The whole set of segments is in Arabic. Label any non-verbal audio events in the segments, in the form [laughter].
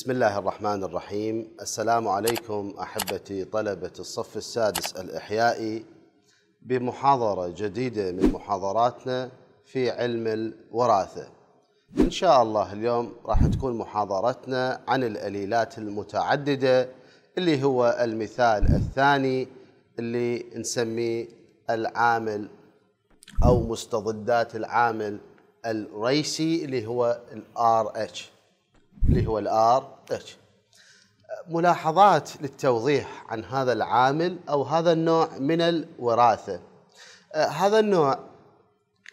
بسم الله الرحمن الرحيم السلام عليكم احبتي طلبه الصف السادس الاحيائي بمحاضره جديده من محاضراتنا في علم الوراثه ان شاء الله اليوم راح تكون محاضرتنا عن الاليلات المتعدده اللي هو المثال الثاني اللي نسميه العامل او مستضدات العامل الريسي اللي هو الار اتش اللي هو الار اتش ملاحظات للتوضيح عن هذا العامل او هذا النوع من الوراثه آه، هذا النوع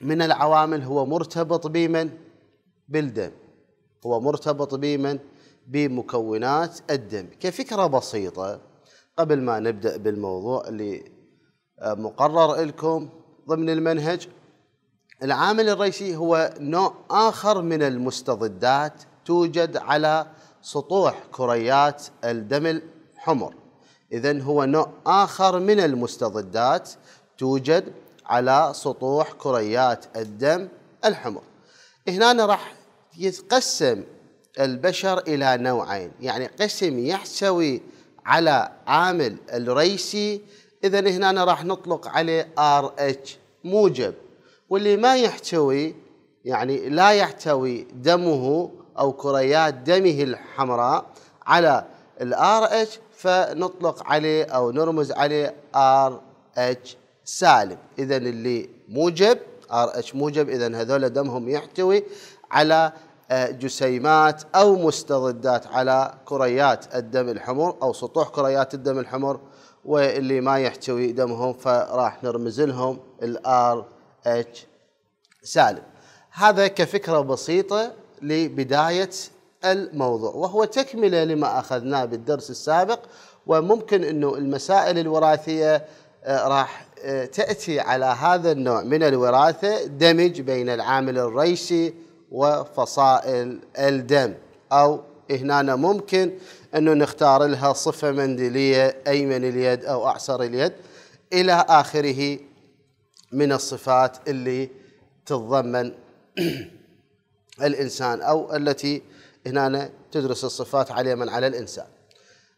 من العوامل هو مرتبط بمن بالدم هو مرتبط بمن بمكونات الدم كفكره بسيطه قبل ما نبدا بالموضوع اللي آه، مقرر لكم ضمن المنهج العامل الرئيسي هو نوع اخر من المستضدات توجد على سطوح كريات الدم الحمر إذا هو نوع آخر من المستضدات توجد على سطوح كريات الدم الحمر هنا راح يتقسم البشر إلى نوعين يعني قسم يحتوي على عامل الريسي إذا هنا راح نطلق عليه ار اتش موجب واللي ما يحتوي يعني لا يحتوي دمه أو كريات دمه الحمراء على الار اتش فنطلق عليه أو نرمز عليه ار اتش سالب إذا اللي موجب ار اتش موجب إذا هذول دمهم يحتوي على آه، جسيمات أو مستضدات على كريات الدم الحمر أو سطوح كريات الدم الحمر واللي ما يحتوي دمهم فراح نرمز لهم الار اتش سالب هذا كفكرة بسيطة لبداية الموضوع وهو تكملة لما أخذناه بالدرس السابق وممكن أنه المسائل الوراثية آه، راح آه، تأتي على هذا النوع من الوراثة دمج بين العامل الريشي وفصائل الدم أو هنا ممكن أنه نختار لها صفة مندلية أيمن اليد أو أعصر اليد إلى آخره من الصفات اللي تتضمن [clears throat] الإنسان أو التي هنا تدرس الصفات على من على الإنسان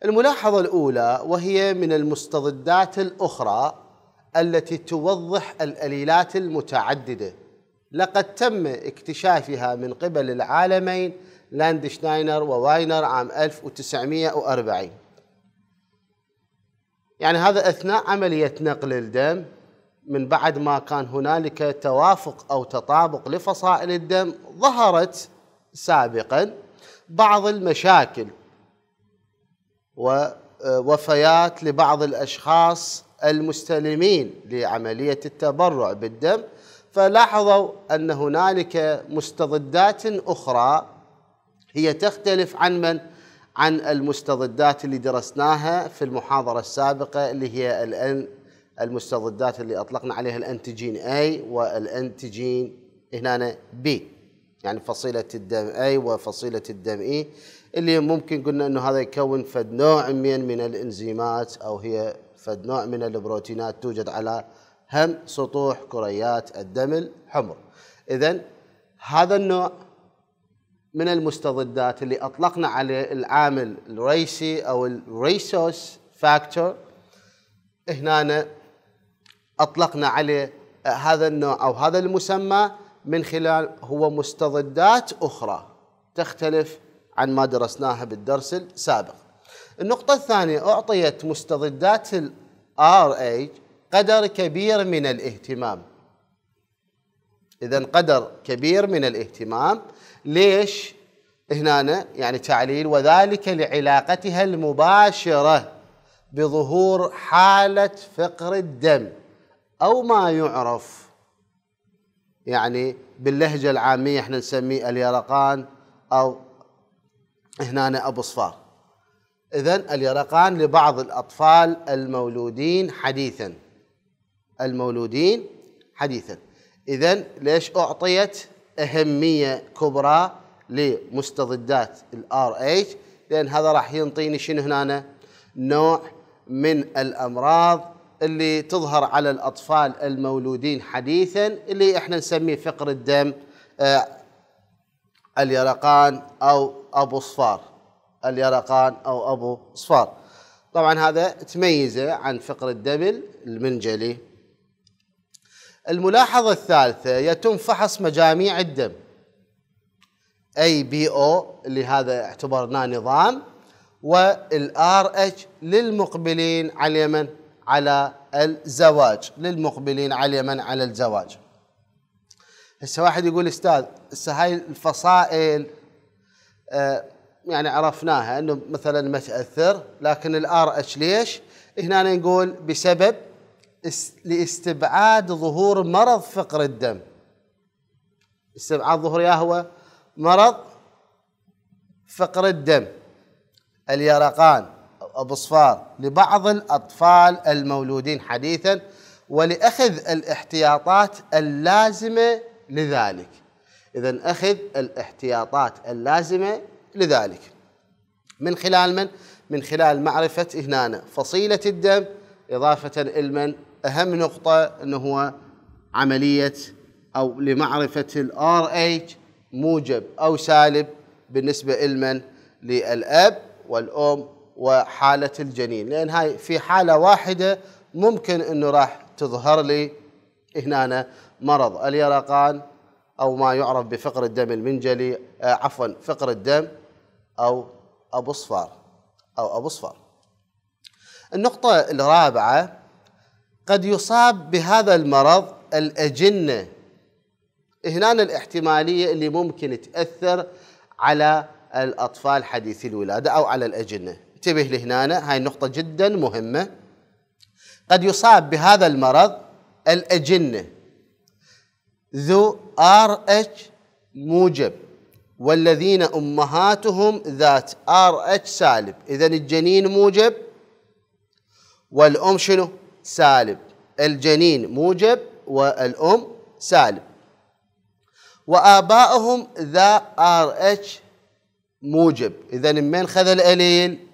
الملاحظة الأولى وهي من المستضدات الأخرى التي توضح الأليلات المتعددة لقد تم اكتشافها من قبل العالمين لاندشتاينر وواينر عام 1940 يعني هذا أثناء عملية نقل الدم من بعد ما كان هنالك توافق او تطابق لفصائل الدم ظهرت سابقا بعض المشاكل ووفيات آه، لبعض الاشخاص المستلمين لعمليه التبرع بالدم فلاحظوا ان هنالك مستضدات اخرى هي تختلف عن من عن المستضدات اللي درسناها في المحاضره السابقه اللي هي الان المستضدات اللي اطلقنا عليها الانتيجين A والانتيجين هنا B يعني فصيله الدم A وفصيله الدم E اللي ممكن قلنا انه هذا يكون فد نوع من من الانزيمات او هي فد نوع من البروتينات توجد على هم سطوح كريات الدم الحمر اذا هذا النوع من المستضدات اللي اطلقنا عليه العامل الريسي او الريسوس فاكتور هنا أطلقنا عليه آه، هذا النوع أو هذا المسمى من خلال هو مستضدات أخرى تختلف عن ما درسناها بالدرس السابق النقطة الثانية أعطيت مستضدات ال RH قدر كبير من الاهتمام إذا قدر كبير من الاهتمام ليش؟ هنا يعني تعليل وذلك لعلاقتها المباشرة بظهور حالة فقر الدم أو ما يعرف يعني باللهجة العامية احنا نسميه اليرقان أو هنا أبو صفار إذا اليرقان لبعض الأطفال المولودين حديثا المولودين حديثا إذا ليش أعطيت أهمية كبرى لمستضدات الـ RH لأن هذا راح ينطيني شنو هنا نوع من الأمراض اللي تظهر على الأطفال المولودين حديثا اللي احنا نسميه فقر الدم آه اليرقان أو أبو صفار اليرقان أو أبو صفار طبعا هذا تميزه عن فقر الدم المنجلي الملاحظة الثالثة يتم فحص مجاميع الدم اي بي او اللي هذا اعتبرناه نظام والار اتش للمقبلين على اليمن على الزواج للمقبلين على من على الزواج هسه واحد يقول استاذ هسه هاي الفصائل آه يعني عرفناها انه مثلا ما تاثر لكن الار اتش ليش؟ هنا نقول بسبب لاستبعاد ظهور مرض فقر الدم استبعاد ظهور يا هو مرض فقر الدم اليرقان بصفار لبعض الأطفال المولودين حديثا ولأخذ الاحتياطات اللازمة لذلك إذا أخذ الاحتياطات اللازمة لذلك من خلال من؟ من خلال معرفة هنا فصيلة الدم إضافة إلى أهم نقطة أنه هو عملية أو لمعرفة الار اتش موجب أو سالب بالنسبة لمن؟ للأب والأم وحالة الجنين لأن هاي في حالة واحدة ممكن أنه راح تظهر لي هنا مرض اليرقان أو ما يعرف بفقر الدم المنجلي آه، عفوا فقر الدم أو أبو صفار أو أبو صفار النقطة الرابعة قد يصاب بهذا المرض الأجنة هنا الاحتمالية اللي ممكن تأثر على الأطفال حديثي الولادة أو على الأجنة انتبه لهنا هاي النقطة جدا مهمة قد يصاب بهذا المرض الأجنة ذو ار اتش موجب والذين امهاتهم ذات ار اتش سالب اذا الجنين موجب والام شنو سالب الجنين موجب والام سالب وابائهم ذا ار اتش موجب اذا من خذ الاليل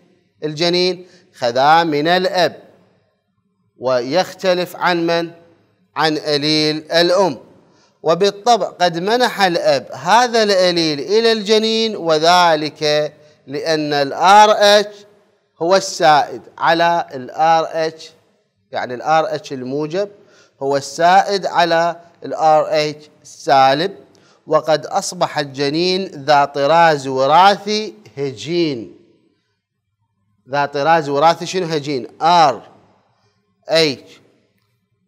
الجنين خذاه من الأب ويختلف عن من؟ عن أليل الأم وبالطبع قد منح الأب هذا الأليل إلى الجنين وذلك لأن الار اتش هو السائد على الار اتش يعني الار اتش الموجب هو السائد على الار اتش السالب وقد أصبح الجنين ذا طراز وراثي هجين ذا طراز وراثي شنو هجين ار اتش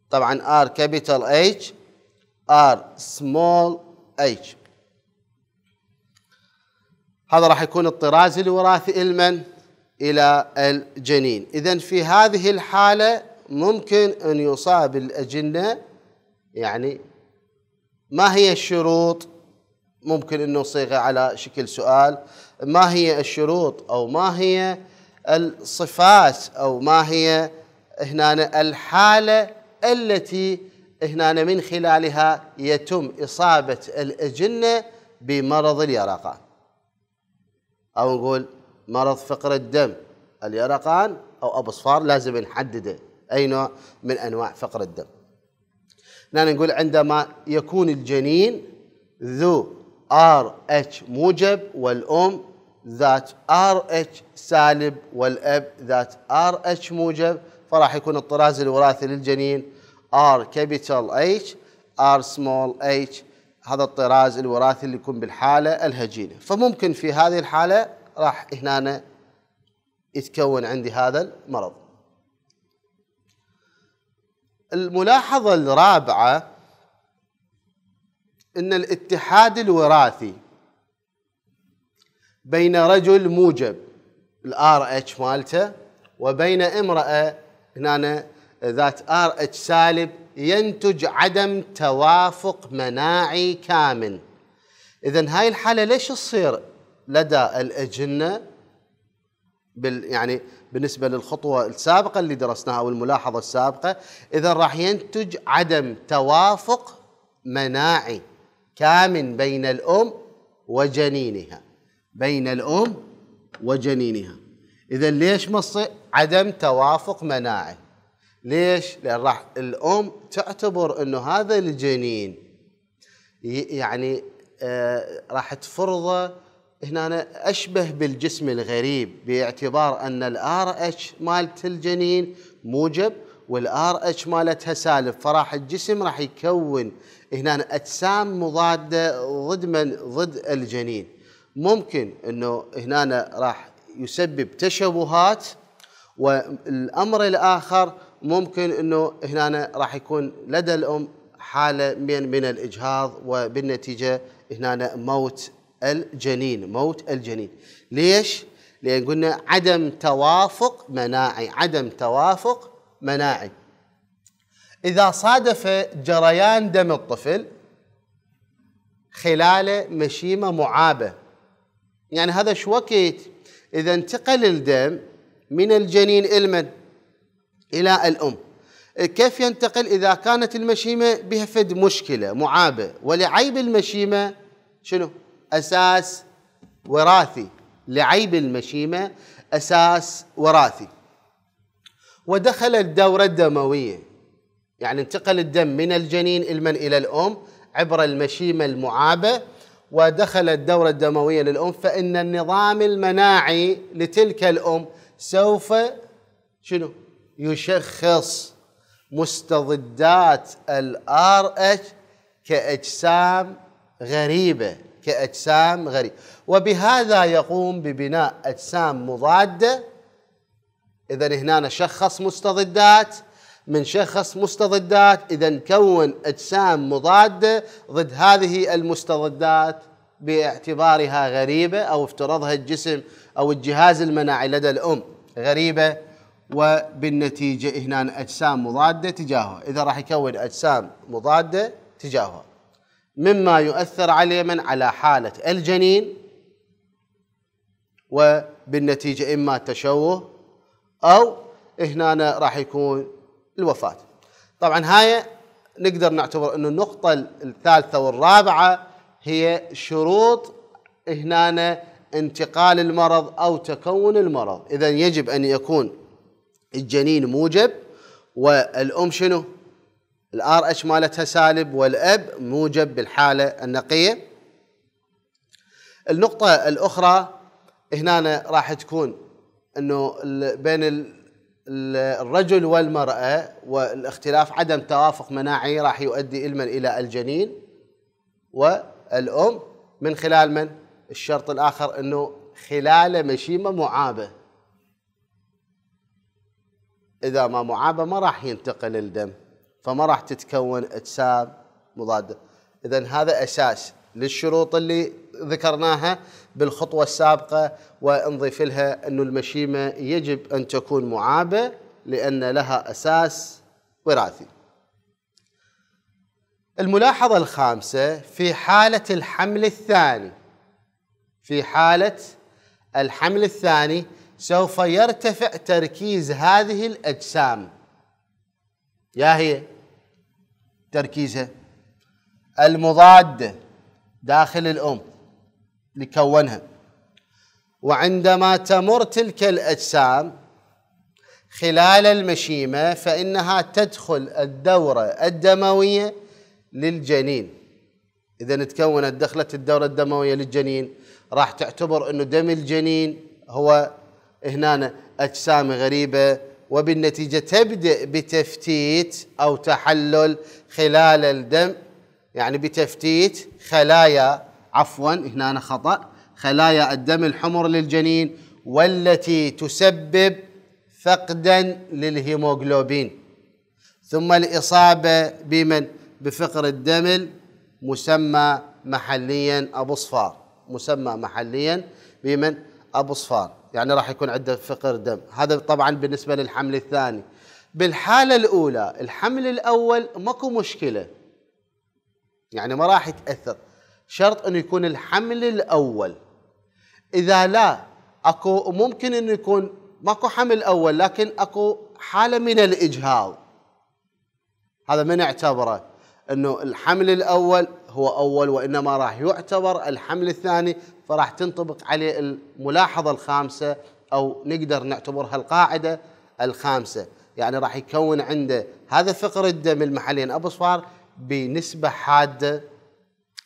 طبعا ار كابيتال اتش ار سمول اتش هذا راح يكون الطراز الوراثي لمن الى الجنين اذا في هذه الحاله ممكن ان يصاب الاجنه يعني ما هي الشروط ممكن انه صيغه على شكل سؤال ما هي الشروط او ما هي الصفات أو ما هي هنا الحالة التي هنا من خلالها يتم إصابة الأجنة بمرض اليرقان أو نقول مرض فقر الدم اليرقان أو أبو صفار لازم نحدده أي نوع من أنواع فقر الدم هنا نقول عندما يكون الجنين ذو ار اتش موجب والام ذات ار اتش سالب والاب ذات ار اتش موجب فراح يكون الطراز الوراثي للجنين ار كابيتال اتش ار سمول اتش هذا الطراز الوراثي اللي يكون بالحاله الهجينه فممكن في هذه الحاله راح هنا يتكون عندي هذا المرض الملاحظه الرابعه ان الاتحاد الوراثي بين رجل موجب الار اتش مالته وبين امراه هنا ذات ار اتش سالب ينتج عدم توافق مناعي كامل اذا هاي الحاله ليش تصير لدى الاجنه بال يعني بالنسبه للخطوه السابقه اللي درسناها او الملاحظه السابقه اذا راح ينتج عدم توافق مناعي كامن بين الام وجنينها بين الأم وجنينها إذا ليش مصي عدم توافق مناعي ليش؟ لأن راح الأم تعتبر أنه هذا الجنين يعني آه راح تفرضه هنا أشبه بالجسم الغريب باعتبار أن الار اتش مالت الجنين موجب والار اتش مالتها سالب فراح الجسم راح يكون هنا أجسام مضادة ضد من ضد الجنين ممكن انه هنا راح يسبب تشوهات والامر الاخر ممكن انه هنا راح يكون لدى الام حاله من من الاجهاض وبالنتيجه هنا موت الجنين موت الجنين ليش لان قلنا عدم توافق مناعي عدم توافق مناعي اذا صادف جريان دم الطفل خلال مشيمه معابه يعني هذا شو وقت إذا انتقل الدم من الجنين المن إلى الأم كيف ينتقل إذا كانت المشيمة بها فد مشكلة معابة ولعيب المشيمة شنو أساس وراثي لعيب المشيمة أساس وراثي ودخل الدورة الدموية يعني انتقل الدم من الجنين المن إلى الأم عبر المشيمة المعابة ودخل الدورة الدموية للأم فإن النظام المناعي لتلك الأم سوف شنو يشخص مستضدات الار اتش كأجسام غريبة كأجسام غريبة وبهذا يقوم ببناء أجسام مضادة إذا هنا شخص مستضدات شخص مستضدات اذا نكون اجسام مضاده ضد هذه المستضدات باعتبارها غريبه او افترضها الجسم او الجهاز المناعي لدى الام غريبه وبالنتيجه هنا اجسام مضاده تجاهها اذا راح يكون اجسام مضاده تجاهها مما يؤثر عليه من على حاله الجنين وبالنتيجه اما تشوه او هنا راح يكون الوفاة طبعا هاي نقدر نعتبر أنه النقطة الثالثة والرابعة هي شروط هنا انتقال المرض أو تكون المرض إذا يجب أن يكون الجنين موجب والأم شنو الار اتش مالتها سالب والاب موجب بالحاله النقيه النقطه الاخرى هنا راح تكون انه بين الرجل والمرأة والاختلاف عدم توافق مناعي راح يؤدي إلما إلى الجنين والأم من خلال من؟ الشرط الآخر أنه خلال مشيمة معابة إذا ما معابة ما راح ينتقل الدم فما راح تتكون أجسام مضادة إذا هذا أساس للشروط اللي ذكرناها بالخطوة السابقة ونضيف لها أن المشيمة يجب أن تكون معابة لأن لها أساس وراثي الملاحظة الخامسة في حالة الحمل الثاني في حالة الحمل الثاني سوف يرتفع تركيز هذه الأجسام يا هي تركيزها المضادة داخل الأم لكونها وعندما تمر تلك الاجسام خلال المشيمه فانها تدخل الدوره الدمويه للجنين اذا تكونت دخلت الدوره الدمويه للجنين راح تعتبر انه دم الجنين هو هنا اجسام غريبه وبالنتيجه تبدا بتفتيت او تحلل خلال الدم يعني بتفتيت خلايا عفوا هنا أنا خطأ خلايا الدم الحمر للجنين والتي تسبب فقدا للهيموغلوبين ثم الإصابة بمن بفقر الدم المسمى محليا أبو صفار مسمى محليا بمن أبو صفار يعني راح يكون عنده فقر دم هذا طبعا بالنسبة للحمل الثاني بالحالة الأولى الحمل الأول ماكو مشكلة يعني ما راح يتأثر شرط انه يكون الحمل الاول اذا لا اكو ممكن انه يكون ماكو حمل اول لكن اكو حاله من الاجهاض هذا من اعتبره انه الحمل الاول هو اول وانما راح يعتبر الحمل الثاني فراح تنطبق عليه الملاحظه الخامسه او نقدر نعتبرها القاعده الخامسه يعني راح يكون عنده هذا فقر الدم ابو صفار بنسبه حاده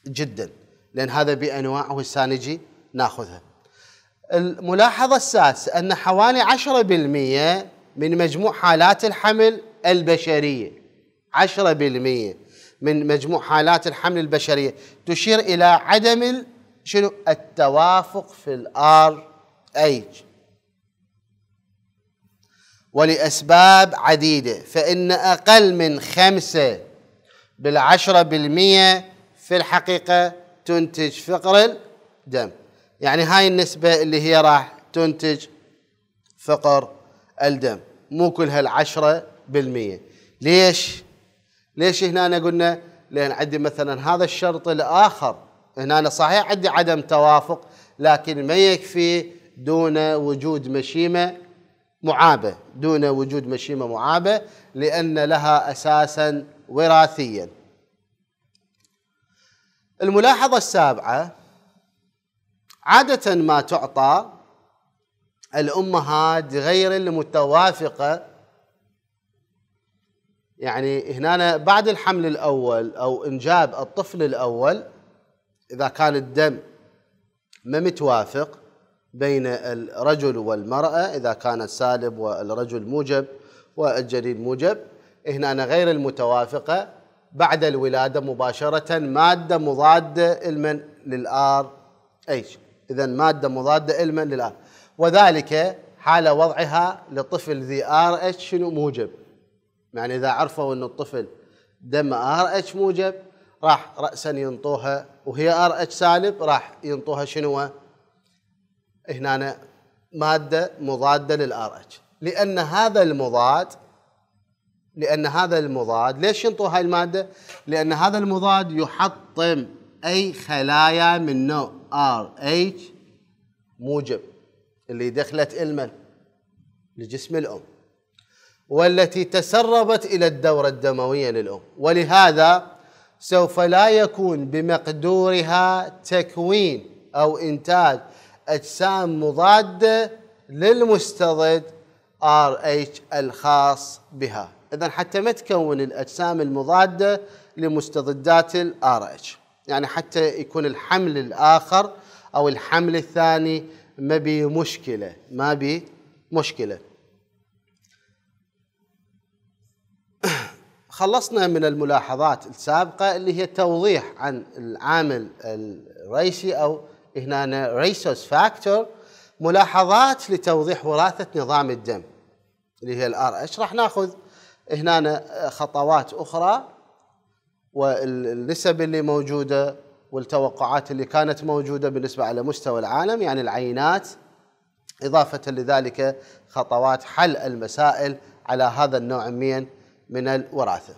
جدا لأن هذا بأنواعه السانجي ناخذها الملاحظة السادسة أن حوالي 10% من مجموع حالات الحمل البشرية 10% من مجموع حالات الحمل البشرية تشير إلى عدم شنو التوافق في الار ايج ولأسباب عديدة فإن أقل من خمسة بالعشرة بالمئة في الحقيقة تنتج فقر الدم يعني هاي النسبة اللي هي راح تنتج فقر الدم مو كلها العشرة بالمية ليش؟ ليش هنا قلنا لأن عندي مثلا هذا الشرط الآخر هنا صحيح عندي عدم توافق لكن ما يكفي دون وجود مشيمة معابة دون وجود مشيمة معابة لأن لها أساسا وراثيا الملاحظة السابعة عادة ما تعطى الأمهات غير المتوافقة يعني هنا بعد الحمل الأول أو إنجاب الطفل الأول إذا كان الدم ما متوافق بين الرجل والمرأة إذا كان السالب والرجل موجب والجليد موجب هنا غير المتوافقة بعد الولادة مباشرة مادة مضادة علما للآر ايش إذا مادة مضادة علما للآر وذلك حال وضعها لطفل ذي ار اتش شنو موجب يعني إذا عرفوا أن الطفل دم ار اتش موجب راح رأسا ينطوها وهي ار اتش سالب راح ينطوها شنو هنا مادة مضادة للار اتش لأن هذا المضاد لأن هذا المضاد ليش ينطوا هاي المادة؟ لأن هذا المضاد يحطم أي خلايا من نوع RH موجب اللي دخلت المل لجسم الأم والتي تسربت إلى الدورة الدموية للأم ولهذا سوف لا يكون بمقدورها تكوين أو إنتاج أجسام مضادة للمستضد RH الخاص بها اذا حتى ما تكون الاجسام المضاده لمستضدات الار اتش يعني حتى يكون الحمل الاخر او الحمل الثاني ما بي مشكله ما بي مشكله [coughs] خلصنا من الملاحظات السابقه اللي هي توضيح عن العامل الرئيسي او هنا ريسوس فاكتور ملاحظات لتوضيح وراثه نظام الدم اللي هي الار اتش راح ناخذ هنا خطوات أخرى والنسب اللي موجودة والتوقعات اللي كانت موجودة بالنسبة على مستوى العالم يعني العينات إضافة لذلك خطوات حل المسائل على هذا النوع من من الوراثة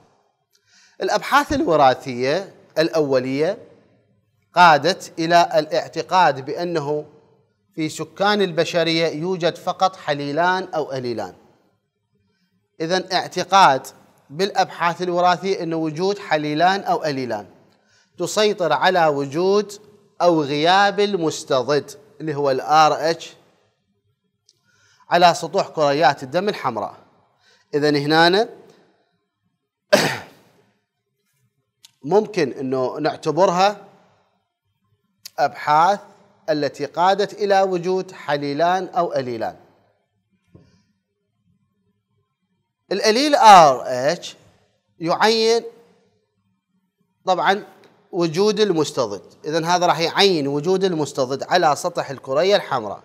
الأبحاث الوراثية الأولية قادت إلى الاعتقاد بأنه في سكان البشرية يوجد فقط حليلان أو أليلان إذا اعتقاد بالأبحاث الوراثية أن وجود حليلان أو أليلان تسيطر على وجود أو غياب المستضد اللي هو الار اتش على سطوح كريات الدم الحمراء إذا هنا [coughs] ممكن أنه نعتبرها أبحاث التي قادت إلى وجود حليلان أو أليلان الاليل ار آه، اتش يعين طبعا وجود المستضد اذا هذا راح يعين وجود المستضد على سطح الكريه الحمراء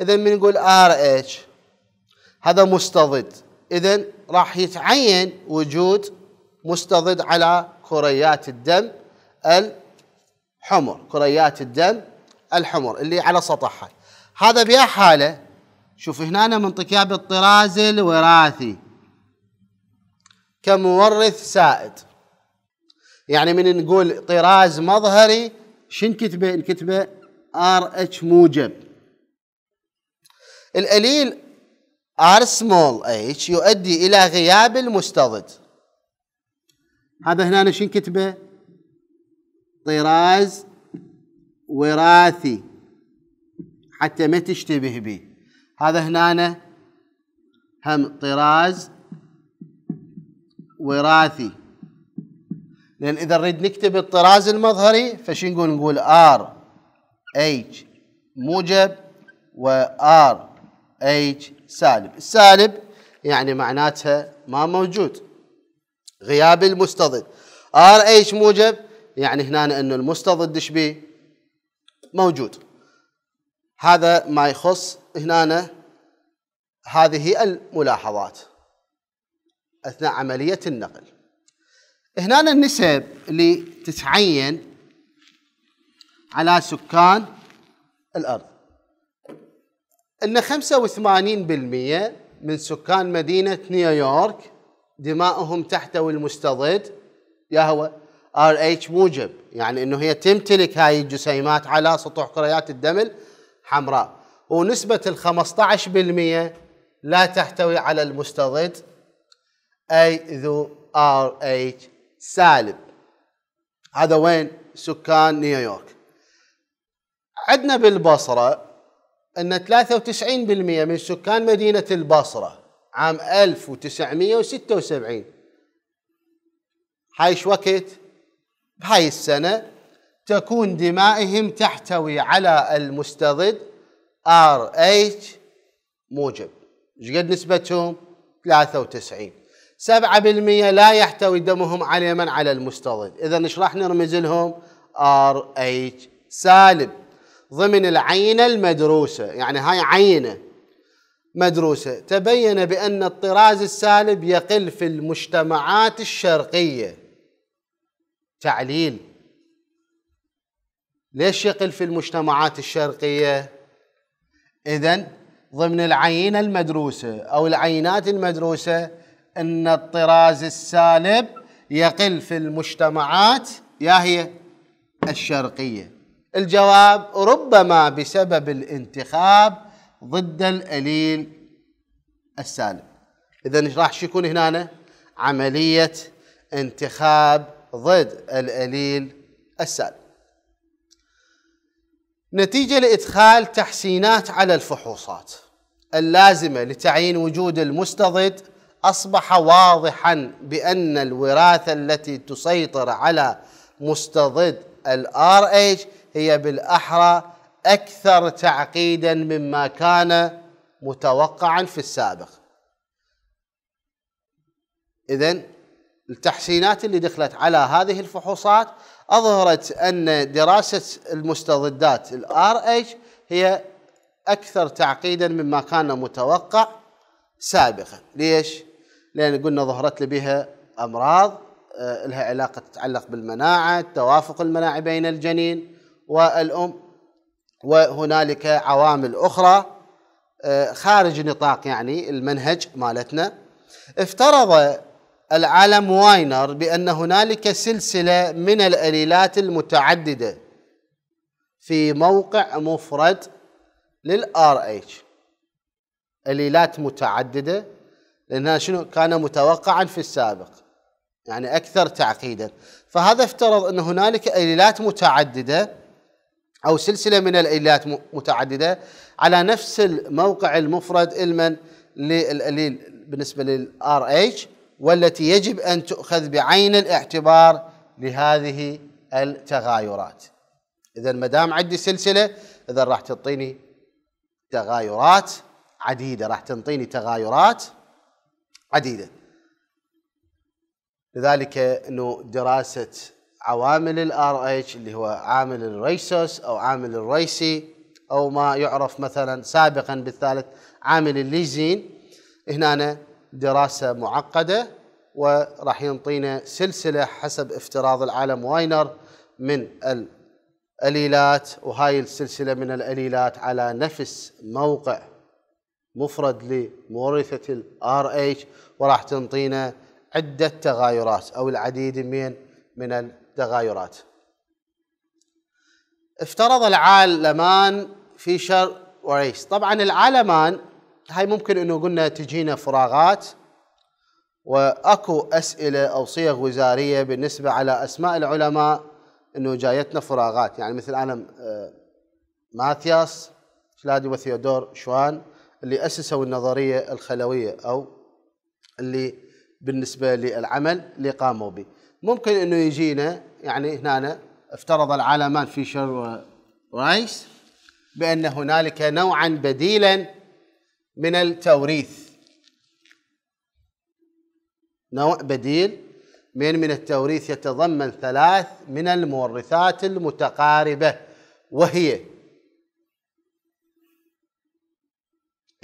اذا نقول ار اتش هذا مستضد اذا راح يتعين وجود مستضد على كريات الدم الحمر كريات الدم الحمر اللي على سطحها هذا بها حاله شوف هنا منطقيه بالطراز الوراثي كمورث سائد يعني من نقول طراز مظهري شن كتبه نكتبه ار اتش موجب الاليل ار سمول اتش يؤدي الى غياب المستضد هذا هنا شن كتبه طراز وراثي حتى ما تشتبه به هذا هنا هم طراز وراثي لان اذا نريد نكتب الطراز المظهري فشو نقول نقول ار اتش موجب وار اتش سالب السالب يعني معناتها ما موجود غياب المستضد ار اتش موجب يعني هنا انه المستضد ايش بيه موجود هذا ما يخص هنا هذه الملاحظات أثناء عملية النقل هنا النسب اللي تتعين على سكان الأرض أن 85% من سكان مدينة نيويورك دمائهم تحتوي المستضد يا هو ار اتش موجب يعني انه هي تمتلك هاي الجسيمات على سطوح كريات الدم الحمراء ونسبة ال 15% لا تحتوي على المستضد اي ذو ار اتش سالب هذا وين سكان نيويورك عندنا بالبصرة أن 93% من سكان مدينة البصرة عام 1976 حيش وقت بهاي السنة تكون دمائهم تحتوي على المستضد ار اتش موجب ايش قد نسبتهم 93 7% لا يحتوي دمهم على من على المستضد إذا ايش راح نرمز لهم ار اتش سالب ضمن العينة المدروسة يعني هاي عينة مدروسة تبين بأن الطراز السالب يقل في المجتمعات الشرقية تعليل ليش يقل في المجتمعات الشرقية؟ إذا ضمن العينة المدروسة أو العينات المدروسة أن الطراز السالب يقل في المجتمعات يا هي الشرقية الجواب ربما بسبب الانتخاب ضد الأليل السالب إذا راح يكون هنا عملية انتخاب ضد الأليل السالب نتيجة لإدخال تحسينات على الفحوصات اللازمة لتعيين وجود المستضد اصبح واضحا بان الوراثه التي تسيطر على مستضد الار اتش هي بالاحرى اكثر تعقيدا مما كان متوقعا في السابق. اذا التحسينات اللي دخلت على هذه الفحوصات اظهرت ان دراسه المستضدات الار اتش هي اكثر تعقيدا مما كان متوقع سابقا ليش لأن قلنا ظهرت لي بها أمراض آه، لها علاقة تتعلق بالمناعة توافق المناعي بين الجنين والأم وهنالك عوامل أخرى آه، خارج نطاق يعني المنهج مالتنا افترض العالم واينر بأن هنالك سلسلة من الأليلات المتعددة في موقع مفرد للآر اتش أليلات متعددة لأنها شنو كان متوقعا في السابق يعني أكثر تعقيدا فهذا افترض أن هنالك إيلات متعددة أو سلسلة من الإيلات متعددة على نفس الموقع المفرد المن للإليل بالنسبة للآر اتش والتي يجب أن تؤخذ بعين الاعتبار لهذه التغايرات إذا ما دام عندي سلسلة إذا راح تعطيني تغايرات عديدة راح تنطيني تغايرات عديدة لذلك انه دراسة عوامل الار اتش اللي هو عامل الريسوس او عامل الريسي او ما يعرف مثلا سابقا بالثالث عامل الليزين هنا دراسة معقدة وراح ينطينا سلسلة حسب افتراض العالم واينر من الأليلات وهاي السلسلة من الأليلات على نفس موقع مفرد لمورثة الـ اتش وراح تنطينا عدة تغايرات أو العديد من من التغايرات افترض العالمان في شر وريس طبعا العالمان هاي ممكن انه قلنا تجينا فراغات واكو اسئله او صيغ وزاريه بالنسبه على اسماء العلماء انه جايتنا فراغات يعني مثل انا آه، ماثياس شلادي وثيودور شوان اللي أسسوا النظرية الخلوية أو اللي بالنسبة للعمل اللي قاموا به ممكن أنه يجينا يعني هنا افترض العالمان فيشر ورايس بأن هنالك نوعا بديلا من التوريث نوع بديل من من التوريث يتضمن ثلاث من المورثات المتقاربة وهي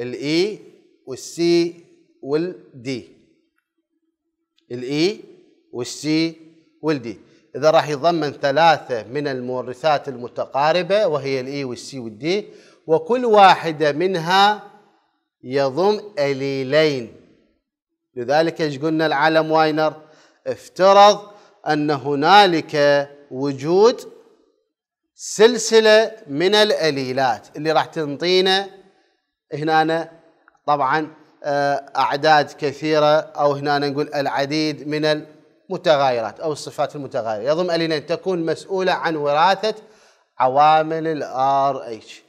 الاي والسي والدي الاي e والسي والدي اذا راح يضمن ثلاثه من المورثات المتقاربه وهي الاي e والسي والدي وكل واحده منها يضم اليلين لذلك ايش قلنا العالم واينر افترض ان هنالك وجود سلسله من الاليلات اللي راح تنطينا هنا طبعا آه، أعداد كثيرة أو هنا نقول العديد من المتغيرات أو الصفات المتغيرة يضم إلينا أن تكون مسؤولة عن وراثة عوامل الـ اتش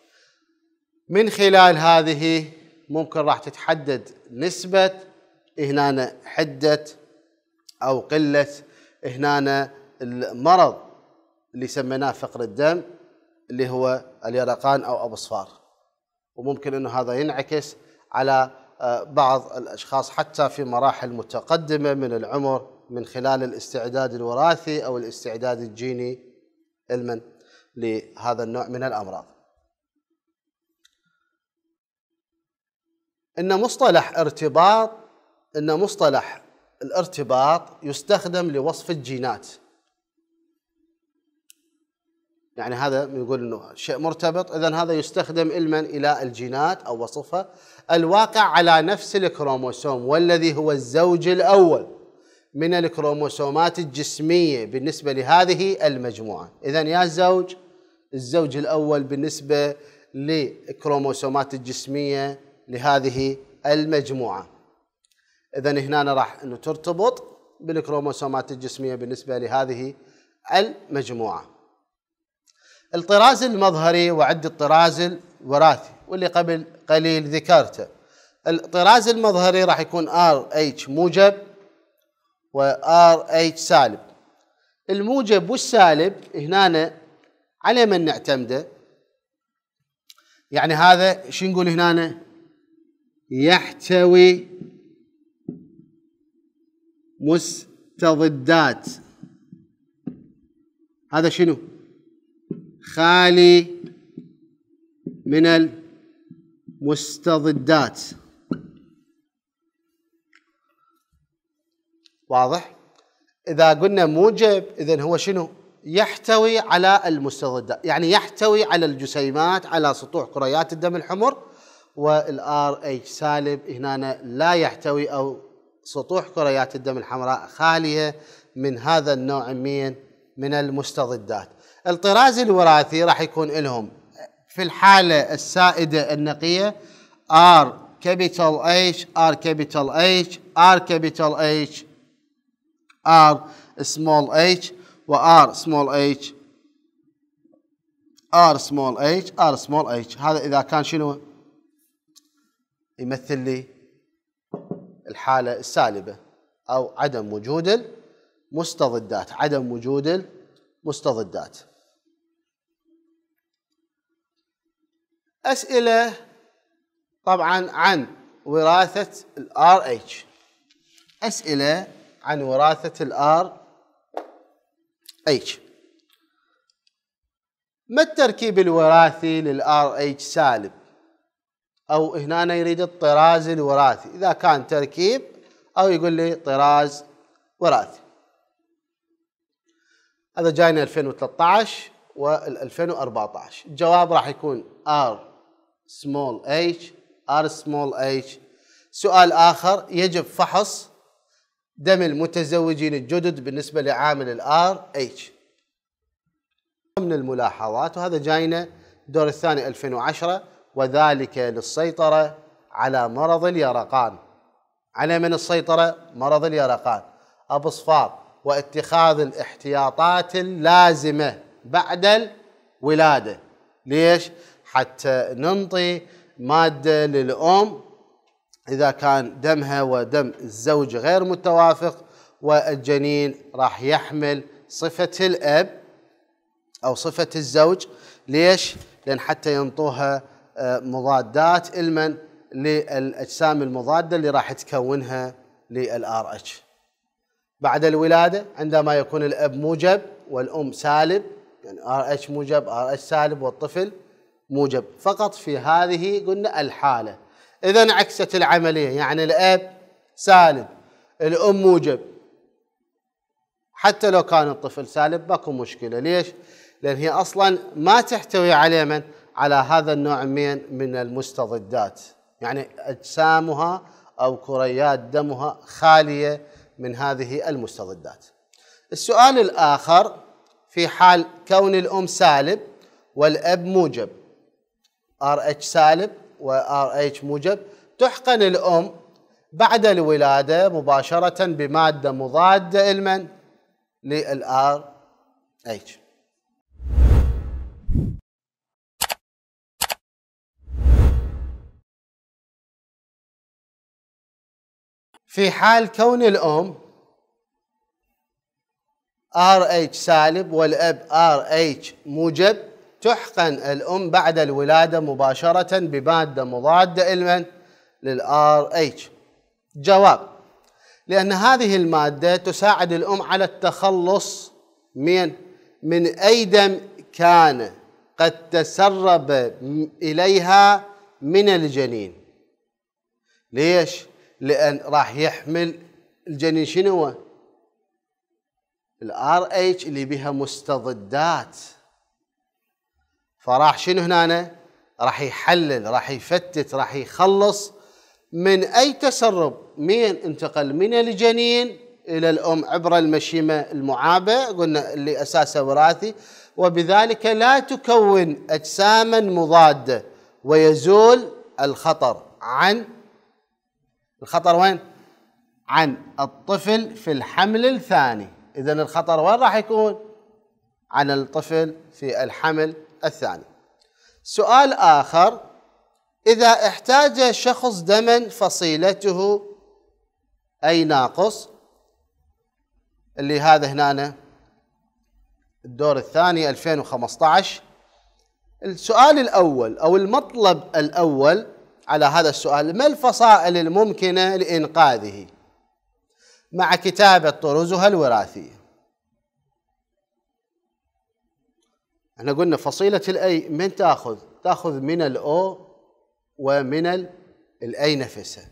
من خلال هذه ممكن راح تتحدد نسبة هنا حدة أو قلة هنا المرض اللي سميناه فقر الدم اللي هو اليرقان أو أبو صفار وممكن انه هذا ينعكس على آه، بعض الاشخاص حتى في مراحل متقدمه من العمر من خلال الاستعداد الوراثي او الاستعداد الجيني المن لهذا النوع من الامراض. ان مصطلح ارتباط ان مصطلح الارتباط يستخدم لوصف الجينات يعني هذا يقول انه شيء مرتبط اذا هذا يستخدم علما الى الجينات او وصفها الواقع على نفس الكروموسوم والذي هو الزوج الاول من الكروموسومات الجسميه بالنسبه لهذه المجموعه اذا يا الزوج الزوج الاول بالنسبه للكروموسومات الجسميه لهذه المجموعه اذا هنا راح انه ترتبط بالكروموسومات الجسميه بالنسبه لهذه المجموعه الطراز المظهري وعد الطراز الوراثي واللي قبل قليل ذكرته الطراز المظهري راح يكون ار اتش موجب وار اتش سالب الموجب والسالب هنا على من نعتمده يعني هذا شو نقول هنا يحتوي مستضدات هذا شنو خالي من المستضدات واضح اذا قلنا موجب اذا هو شنو يحتوي على المستضدات يعني يحتوي على الجسيمات على سطوح كريات الدم الحمر والار اتش سالب هنا لا يحتوي او سطوح كريات الدم الحمراء خاليه من هذا النوع من من المستضدات الطراز الوراثي راح يكون لهم في الحالة السائدة النقية R capital H R capital H R capital H R small h و R small h R small h R small h هذا إذا كان شنو يمثل لي الحالة السالبة أو عدم وجود المستضدات عدم وجود المستضدات أسئلة طبعا عن وراثة الـ RH أسئلة عن وراثة الـ RH ما التركيب الوراثي للـ RH سالب او هنا يريد الطراز الوراثي اذا كان تركيب او يقول لي طراز وراثي هذا جاينا 2013 و 2014 الجواب راح يكون R small h r small h سؤال آخر يجب فحص دم المتزوجين الجدد بالنسبة لعامل الآر اتش من الملاحظات وهذا جاينا الدور الثاني 2010 وذلك للسيطرة على مرض اليرقان على من السيطرة مرض اليرقان أبصفار واتخاذ الاحتياطات اللازمة بعد الولادة ليش؟ حتى ننطي مادة للأم إذا كان دمها ودم الزوج غير متوافق والجنين راح يحمل صفة الأب أو صفة الزوج ليش؟ لأن حتى ينطوها آه، مضادات المن للأجسام المضادة اللي راح تكونها للآر اتش بعد الولادة عندما يكون الأب موجب والأم سالب يعني ار اتش موجب ار اتش سالب والطفل موجب فقط في هذه قلنا الحالة إذا انعكست العملية يعني الأب سالب الأم موجب حتى لو كان الطفل سالب ماكو مشكلة ليش؟ لأن هي أصلا ما تحتوي على من؟ على هذا النوع من من المستضدات يعني أجسامها أو كريات دمها خالية من هذه المستضدات السؤال الآخر في حال كون الأم سالب والأب موجب ار اتش سالب وار اتش موجب تحقن الام بعد الولاده مباشره بماده مضاده المن للار اتش في حال كون الام ار اتش سالب والاب ار اتش موجب تحقن الأم بعد الولادة مباشرة بمادة مضادة لمن؟ للآر اتش جواب لأن هذه المادة تساعد الأم على التخلص من من أي دم كان قد تسرب إليها من الجنين ليش؟ لأن راح يحمل الجنين شنو؟ الار اتش اللي بها مستضدات فراح شنو هنا راح يحلل راح يفتت راح يخلص من أي تسرب مين انتقل من الجنين إلى الأم عبر المشيمة المعابة قلنا اللي أساسه وراثي وبذلك لا تكون أجساما مضادة ويزول الخطر عن الخطر وين؟ عن الطفل في الحمل الثاني إذا الخطر وين راح يكون؟ عن الطفل في الحمل الثاني سؤال آخر إذا احتاج شخص دما فصيلته أي ناقص اللي هذا هنا الدور الثاني 2015 السؤال الأول أو المطلب الأول على هذا السؤال ما الفصائل الممكنة لإنقاذه مع كتابة طرزها الوراثيه احنا قلنا فصيلة الاي من تاخذ؟ تاخذ من الاو ومن الاي نفسها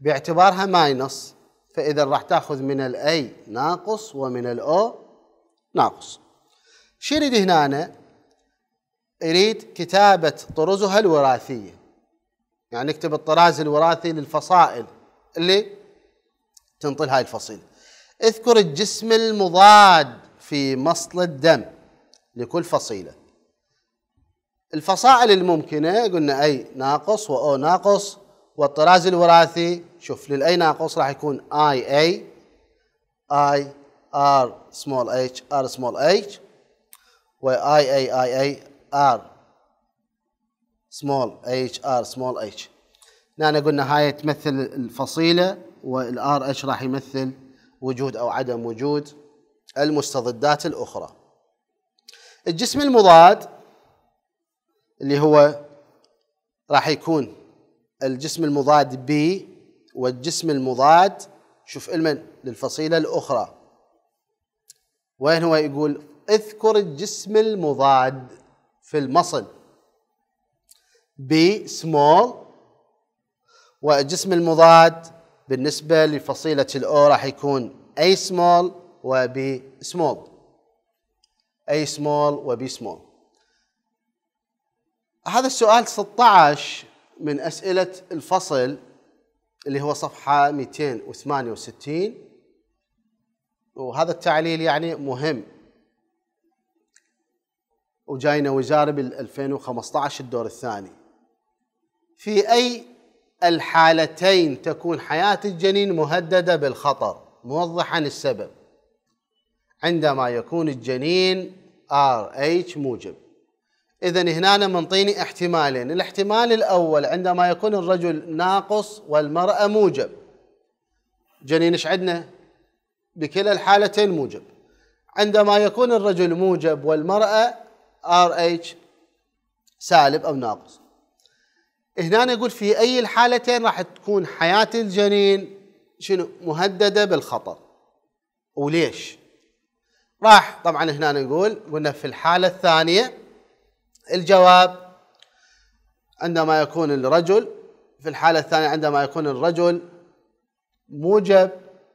باعتبارها ماينص فاذا راح تاخذ من الاي ناقص ومن الاو ناقص شو يريد هنا أنا؟ يريد كتابة طرزها الوراثية يعني نكتب الطراز الوراثي للفصائل اللي تنطي هاي الفصيلة اذكر الجسم المضاد في مصل الدم لكل فصيلة الفصائل الممكنة قلنا أي ناقص وأو ناقص والطراز الوراثي شوف للأي ناقص راح يكون اي اي اي small سمول اتش ار سمول اتش I اي اي اي R سمول اتش ار سمول اتش نحن قلنا هاي تمثل الفصيلة والار اتش راح يمثل وجود او عدم وجود المستضدات الاخرى الجسم المضاد اللي هو راح يكون الجسم المضاد بي والجسم المضاد شوف المن للفصيلة الأخرى وين هو يقول اذكر الجسم المضاد في المصل بي سمول والجسم المضاد بالنسبة لفصيلة الأو راح يكون اي سمول وبي سمول A small و B small هذا السؤال 16 من أسئلة الفصل اللي هو صفحة 268 وهذا التعليل يعني مهم وجاينا وزارة بال 2015 الدور الثاني في أي الحالتين تكون حياة الجنين مهددة بالخطر موضحا السبب عندما يكون الجنين ار اتش موجب اذا هنا منطيني احتمالين الاحتمال الاول عندما يكون الرجل ناقص والمراه موجب جنين ايش عندنا بكلا الحالتين موجب عندما يكون الرجل موجب والمراه ار اتش سالب او ناقص هنا نقول في اي الحالتين راح تكون حياه الجنين شنو مهدده بالخطر وليش راح طبعا هنا نقول قلنا في الحالة الثانية الجواب عندما يكون الرجل في الحالة الثانية عندما يكون الرجل موجب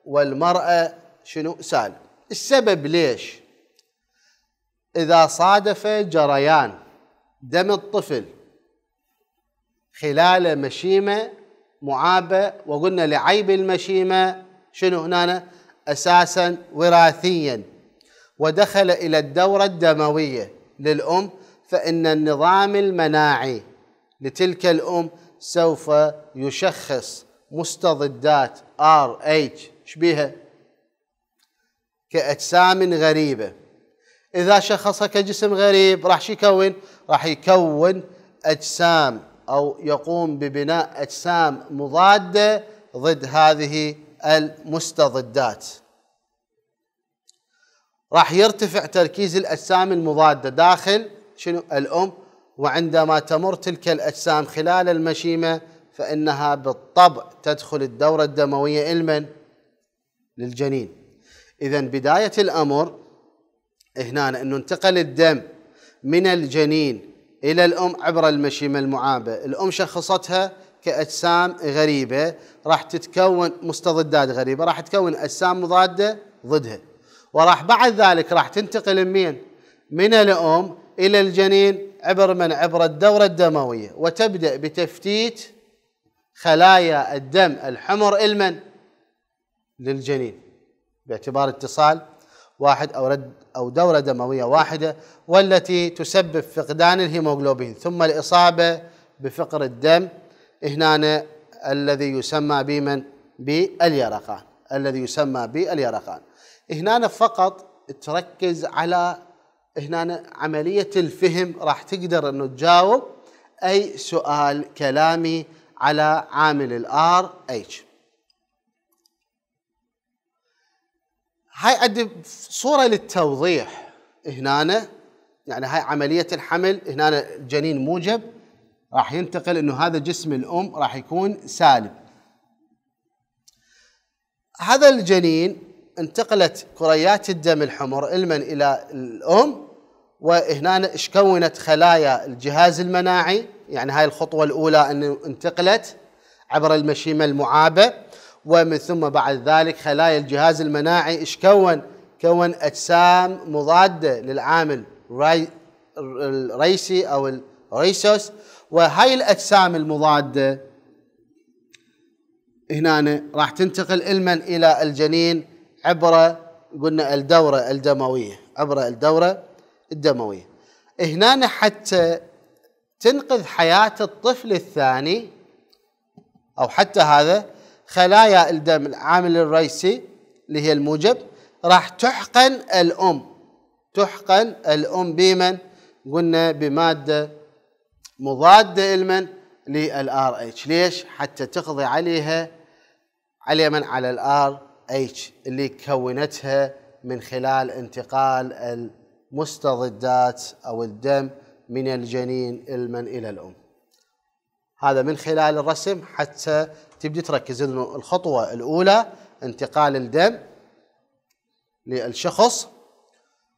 والمرأة شنو سالب السبب ليش إذا صادف جريان دم الطفل خلال مشيمة معابة وقلنا لعيب المشيمة شنو هنا أساسا وراثيا ودخل إلى الدورة الدموية للأم فإن النظام المناعي لتلك الأم سوف يشخص مستضدات RH شبيها كأجسام غريبة إذا شخصها كجسم غريب راح يكون راح يكون أجسام أو يقوم ببناء أجسام مضادة ضد هذه المستضدات راح يرتفع تركيز الأجسام المضادة داخل شنو الأم وعندما تمر تلك الأجسام خلال المشيمة فإنها بالطبع تدخل الدورة الدموية لمن؟ للجنين إذا بداية الأمر هنا أنه انتقل الدم من الجنين إلى الأم عبر المشيمة المعابة الأم شخصتها كأجسام غريبة راح تتكون مستضدات غريبة راح تكون أجسام مضادة ضدها وراح بعد ذلك راح تنتقل من من الأم إلى الجنين عبر من عبر الدورة الدموية وتبدأ بتفتيت خلايا الدم الحمر المن للجنين باعتبار اتصال واحد أو رد أو دورة دموية واحدة والتي تسبب فقدان الهيموغلوبين ثم الإصابة بفقر الدم هنا الذي يسمى بمن باليرقان الذي يسمى باليرقان هنا فقط تركز على هنا عملية الفهم راح تقدر انه تجاوب اي سؤال كلامي على عامل الار اتش هاي عندي صورة للتوضيح هنا يعني هاي عملية الحمل هنا الجنين موجب راح ينتقل انه هذا جسم الام راح يكون سالب هذا الجنين انتقلت كريات الدم الحمر المن الى الام وهنا اشكونت خلايا الجهاز المناعي يعني هاي الخطوه الاولى انه انتقلت عبر المشيمه المعابه ومن ثم بعد ذلك خلايا الجهاز المناعي اشكون كون اجسام مضاده للعامل الريسي او الريسوس وهاي الاجسام المضاده هنا راح تنتقل المن الى الجنين عبر قلنا الدورة الدموية عبر الدورة الدموية هنا حتى تنقذ حياة الطفل الثاني أو حتى هذا خلايا الدم العامل الرئيسي اللي هي الموجب راح تحقن الأم تحقن الأم بمن؟ قلنا بمادة مضادة لمن؟ للآر اتش ليش؟ حتى تقضي عليها على من؟ على الآر H اللي كونتها من خلال انتقال المستضدات او الدم من الجنين المن الى الام. هذا من خلال الرسم حتى تبدي تركز انه الخطوه الاولى انتقال الدم للشخص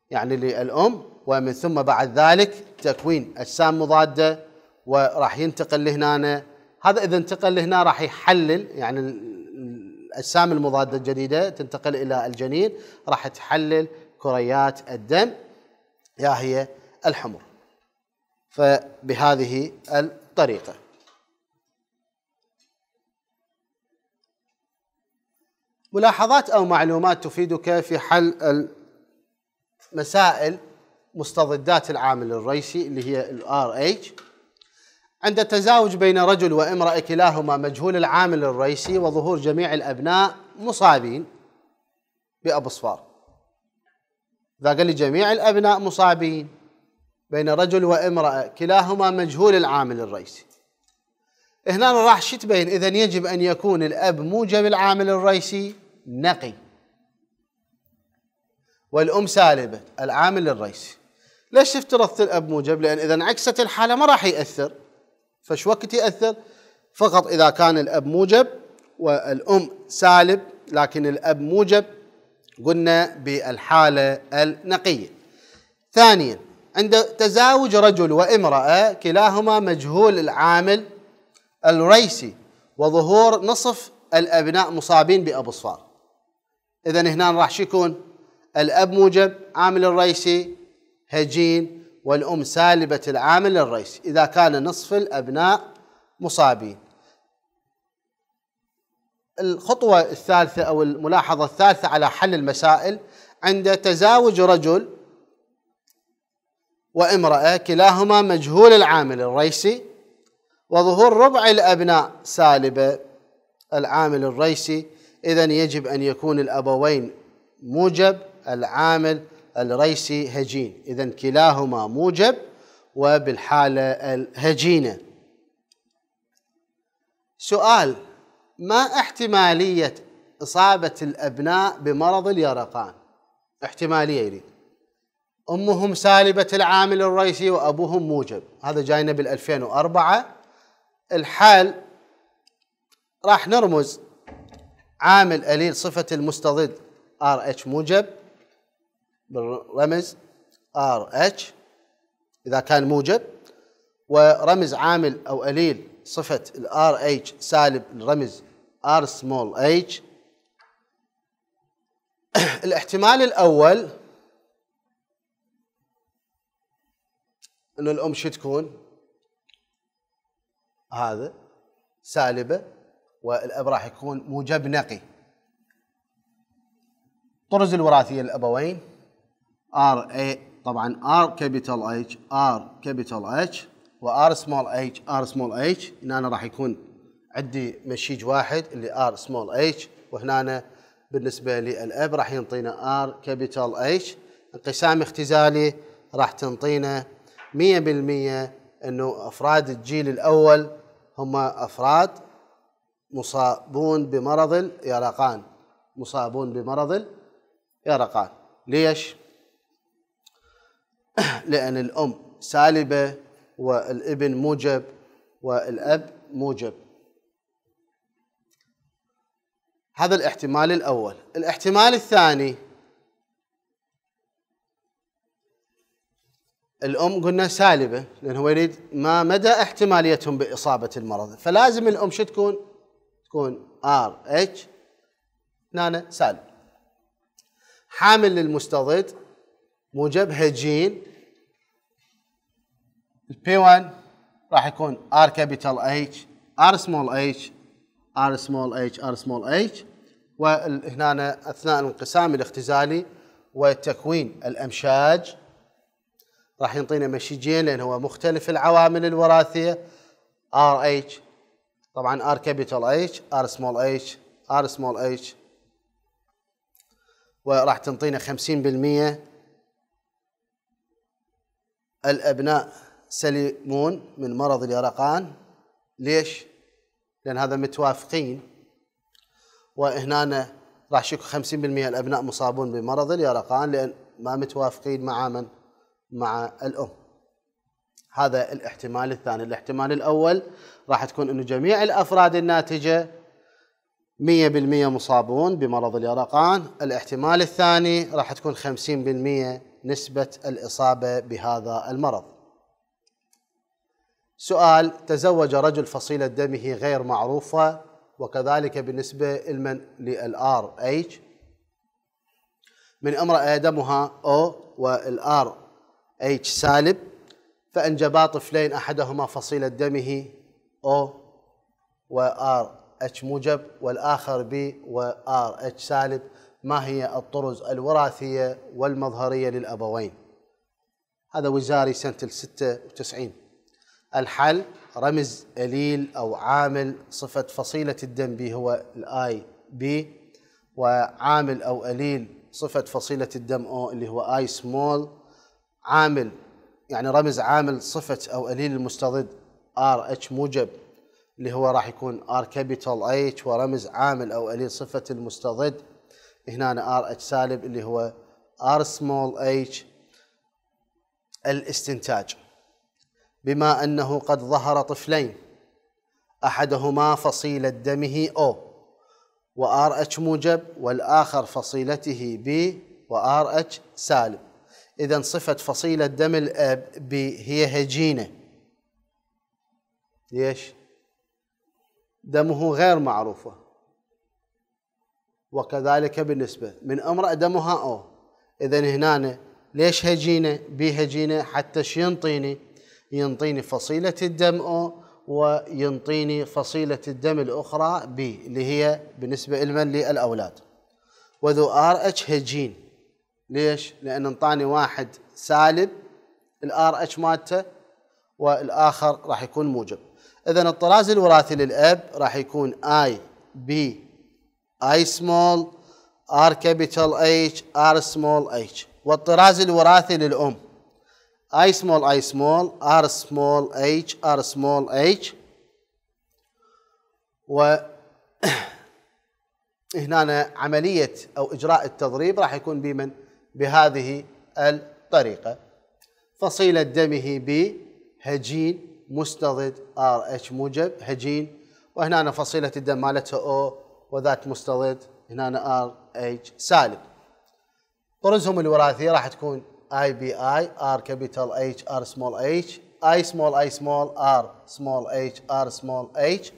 يعني للام ومن ثم بعد ذلك تكوين اجسام مضاده وراح ينتقل لهنا هذا اذا انتقل لهنا راح يحلل يعني الاجسام المضاده الجديده تنتقل الى الجنين راح تحلل كريات الدم يا هي الحمر فبهذه الطريقه ملاحظات او معلومات تفيدك في حل مسائل مستضدات العامل الرئيسي اللي هي الار اتش عند التزاوج بين رجل وامرأة كلاهما مجهول العامل الرئيسي وظهور جميع الأبناء مصابين بأبصفار إذا قال لي جميع الأبناء مصابين بين رجل وامرأة كلاهما مجهول العامل الرئيسي هنا راح شو تبين إذا يجب أن يكون الأب موجب العامل الرئيسي نقي والأم سالبة العامل الرئيسي ليش افترضت الأب موجب لأن إذا انعكست الحالة ما راح يأثر فش وقت يأثر فقط إذا كان الأب موجب والأم سالب لكن الأب موجب قلنا بالحالة النقية ثانيا عند تزاوج رجل وامرأة كلاهما مجهول العامل الريسي وظهور نصف الأبناء مصابين بأبصار إذا هنا راح شكون يكون الأب موجب عامل الريسي هجين والأم سالبة العامل الرئيسي إذا كان نصف الأبناء مصابين الخطوة الثالثة أو الملاحظة الثالثة على حل المسائل عند تزاوج رجل وامرأة كلاهما مجهول العامل الرئيسي وظهور ربع الأبناء سالبة العامل الرئيسي إذا يجب أن يكون الأبوين موجب العامل الريسي هجين إذا كلاهما موجب وبالحالة الهجينة سؤال ما احتمالية إصابة الأبناء بمرض اليرقان احتمالية يريد أمهم سالبة العامل الرئيسي وأبوهم موجب هذا جاينا بال2004 الحال راح نرمز عامل اليل صفة المستضد ار اتش موجب بالرمز ار اتش اذا كان موجب ورمز عامل او قليل صفه الار اتش سالب الرمز ار سمول اتش الاحتمال الاول انه الام شو تكون؟ هذا سالبه والاب راح يكون موجب نقي طرز الوراثيه للابوين ار اي طبعا ار كابيتال اتش ار كابيتال اتش وار سمول اتش ار سمول اتش هنا أنا راح يكون عندي مشيج واحد اللي ار سمول اتش وهنا بالنسبه للاب راح ينطينا ار كابيتال اتش انقسام اختزالي راح تنطينا 100% انه افراد الجيل الاول هم افراد مصابون بمرض اليرقان مصابون بمرض اليرقان ليش؟ [clears throat] لأن الأم سالبة والابن موجب والأب موجب هذا الاحتمال الأول الاحتمال الثاني الأم قلنا سالبة لأن هو يريد ما مدى احتماليتهم بإصابة المرض فلازم الأم شو تكون تكون R H نانا سالب حامل للمستضد موجب جين البي 1 راح يكون ار كابيتال اتش ار سمول اتش ار سمول اتش ار سمول اتش وهنا اثناء الانقسام الاختزالي وتكوين الامشاج راح ينطينا مشيجين لان هو مختلف العوامل الوراثيه ار اتش طبعا ار كابيتال اتش ار سمول اتش ار سمول اتش وراح تنطينا 50% الأبناء سليمون من مرض اليرقان ليش؟ لأن هذا متوافقين وهنا راح شكو 50% الأبناء مصابون بمرض اليرقان لأن ما متوافقين مع من؟ مع الأم هذا الاحتمال الثاني الاحتمال الأول راح تكون أنه جميع الأفراد الناتجة 100% مصابون بمرض اليرقان الاحتمال الثاني راح تكون 50% نسبة الإصابة بهذا المرض سؤال تزوج رجل فصيلة دمه غير معروفة وكذلك بالنسبة لمن للآر اتش من امرأة دمها أو والآر اتش سالب فأنجبا طفلين أحدهما فصيلة دمه أو وآر اتش موجب والآخر بي وآر اتش سالب ما هي الطرز الوراثية والمظهرية للأبوين هذا وزاري سنة الستة وتسعين الحل رمز أليل أو عامل صفة فصيلة الدم بي هو الآي بي وعامل أو أليل صفة فصيلة الدم أو اللي هو آي سمول عامل يعني رمز عامل صفة أو أليل المستضد ار اتش موجب اللي هو راح يكون ار كابيتال اتش ورمز عامل او أليل صفه المستضد هنا ار اتش سالب اللي هو ار سمول اتش الاستنتاج بما انه قد ظهر طفلين احدهما فصيله دمه او وار اتش موجب والاخر فصيلته بي وار اتش سالب اذا صفه فصيله دم الاب بي هي هجينه ليش دمه غير معروفه وكذلك بالنسبة من امرأة دمها أو إذا هنا ليش هجينة بي هجينة حتى شو ينطيني ينطيني فصيلة الدم أو وينطيني فصيلة الدم الأخرى بي اللي هي بالنسبة لمن للأولاد وذو ار اتش هجين ليش؟ لأن انطاني واحد سالب الار اتش مالته والآخر راح يكون موجب إذا الطراز الوراثي للأب راح يكون اي بي I small R capital H R small H والطراز الوراثي للأم I small I small R small H R small H و [clears throat] هنا عملية أو إجراء التضريب راح يكون بمن بهذه الطريقة فصيلة دمه بهجين مستضد ار اتش موجب هجين وهنا فصيلة الدم مالتها او وذات مستضد هنا ار اتش سالب طرزهم الوراثيه راح تكون اي بي اي ار كابيتال اتش ار سمول اتش اي سمول اي سمول ار سمول اتش ار سمول اتش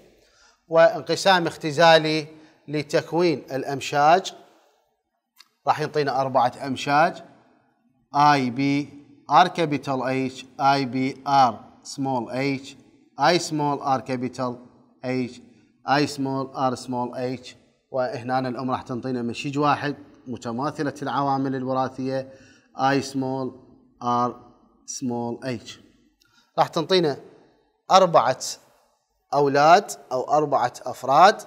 وانقسام اختزالي لتكوين الامشاج راح يعطينا اربعه امشاج اي بي ار كابيتال اتش اي بي ار سمول اتش اي سمول ار كابيتال اتش اي سمول ار سمول اتش وهنا الام راح تنطينا مشيج واحد متماثله العوامل الوراثيه اي سمول ار سمول اتش راح تنطينا اربعه اولاد او اربعه افراد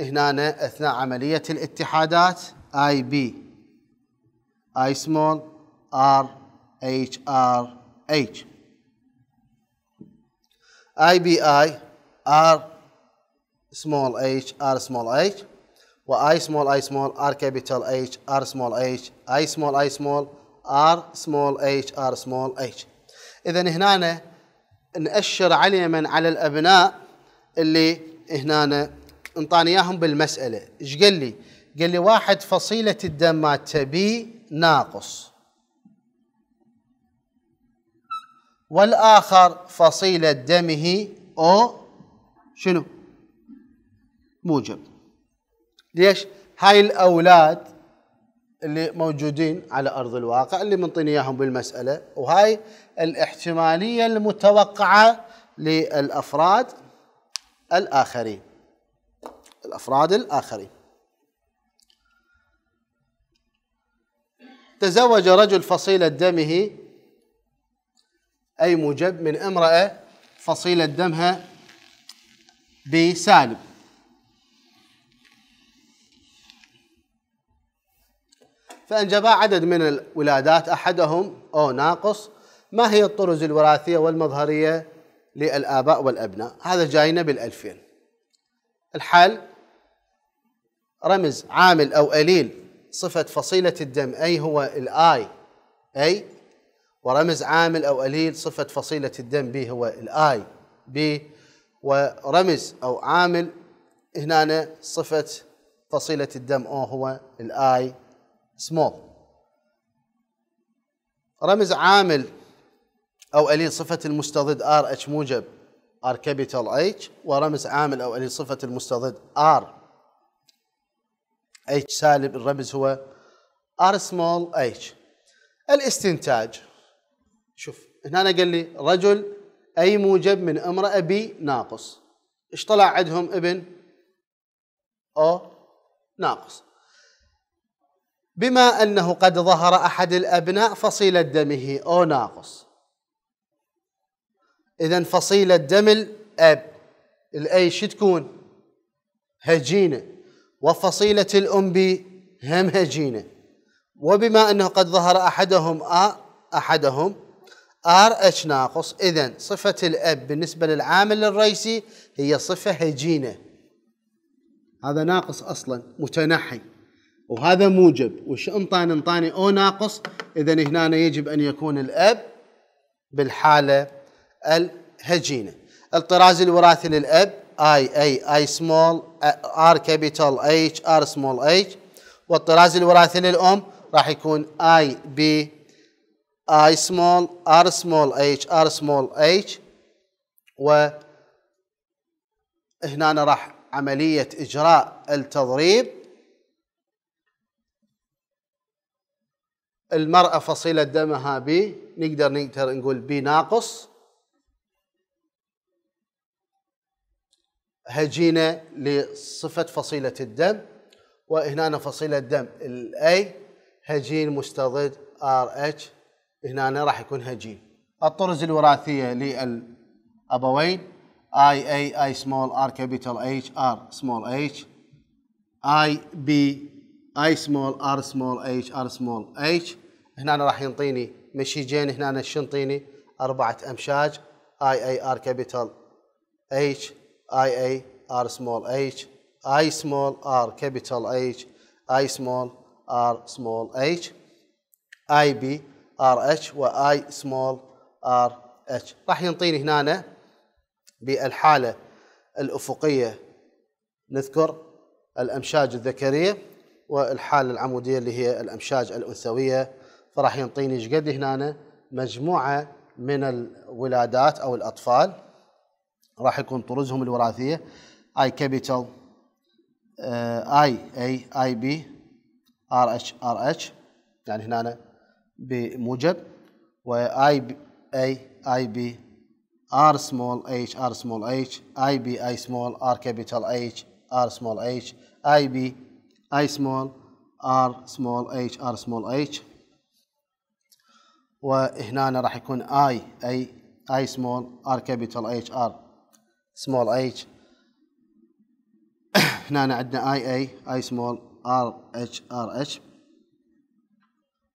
هنا اثناء عمليه الاتحادات اي بي اي سمول ار اتش ار اتش اي بي اي ار small h r small h و i small i small r capital h r small h i small i small r small h r small h اذا هنا نأشر عليه من على الابناء اللي هنا انطاني اياهم بالمساله ايش قال لي؟ قال لي واحد فصيله الدم مالته بي ناقص والاخر فصيله دمه او شنو؟ موجب ليش هاي الاولاد اللي موجودين على ارض الواقع اللي منطيني اياهم بالمساله وهاي الاحتماليه المتوقعه للافراد الاخرين الافراد الاخرين تزوج رجل فصيلة دمه أي موجب من امرأة فصيلة دمها بسالب فأنجبا عدد من الولادات أحدهم أو ناقص ما هي الطرز الوراثية والمظهرية للآباء والأبناء هذا جاينا بالألفين الحل رمز عامل أو أليل صفة فصيلة الدم أي هو الآي أي ورمز عامل أو أليل صفة فصيلة الدم بي هو الآي بي ورمز أو عامل هنا صفة فصيلة الدم أو هو الآي سمول رمز عامل أو أليل صفة المستضد ار اتش موجب ار كابيتال اتش ورمز عامل أو أليل صفة المستضد ار اتش سالب الرمز هو ار سمول اتش الاستنتاج شوف هنا أنا قال لي رجل أي موجب من امرأة بي ناقص ايش طلع عندهم ابن او ناقص بما أنه قد ظهر أحد الأبناء فصيلة دمه أو ناقص إذا فصيلة دم الأب الأي شو تكون هجينة وفصيلة الأم بي هم هجينة وبما أنه قد ظهر أحدهم آ أحدهم آر اتش ناقص إذا صفة الأب بالنسبة للعامل الرئيسي هي صفة هجينة هذا ناقص أصلا متنحي وهذا موجب وش انطاني انطاني او ناقص اذا هنا يجب ان يكون الاب بالحاله الهجينه الطراز الوراثي للاب اي اي اي سمول ار كابيتال اتش ار سمول اتش والطراز الوراثي للام راح يكون اي بي اي سمول ار سمول اتش ار سمول اتش و هنا راح عمليه اجراء التضريب المرأة فصيلة دمها ب نقدر نقدر نقول ب ناقص هجينة لصفة فصيلة الدم وهنا فصيلة الدم الاي هجين مستضد ار اتش هنا راح يكون هجين الطرز الوراثية للأبوين اي اي اي سمول ار كابيتال اتش ار سمول اتش اي بي اي سمول ار سمول اتش ار سمول اتش هنا أنا راح ينطيني مشي جين هنا شو ينطيني اربعه امشاج اي اي ار كابيتال اتش اي اي ار سمول اتش اي سمول ار كابيتال اتش اي سمول ار سمول اتش اي بي ار اتش واي سمول ار اتش راح ينطيني هنا بالحاله الافقيه نذكر الامشاج الذكريه والحاله العموديه اللي هي الامشاج الانثويه فراح ينطيني ايش قد هنا مجموعه من الولادات او الاطفال راح يكون طرزهم الوراثيه اي كابيتال اي اي اي بي ار اتش ار اتش يعني هنا بموجب واي بي اي اي بي ار سمول اتش ار سمول اتش اي بي اي سمول ار كابيتال اتش ار سمول اتش اي بي I small R small H R small H وهنا راح يكون I أي I small R capital H R small H هنا عندنا I A I small R H R H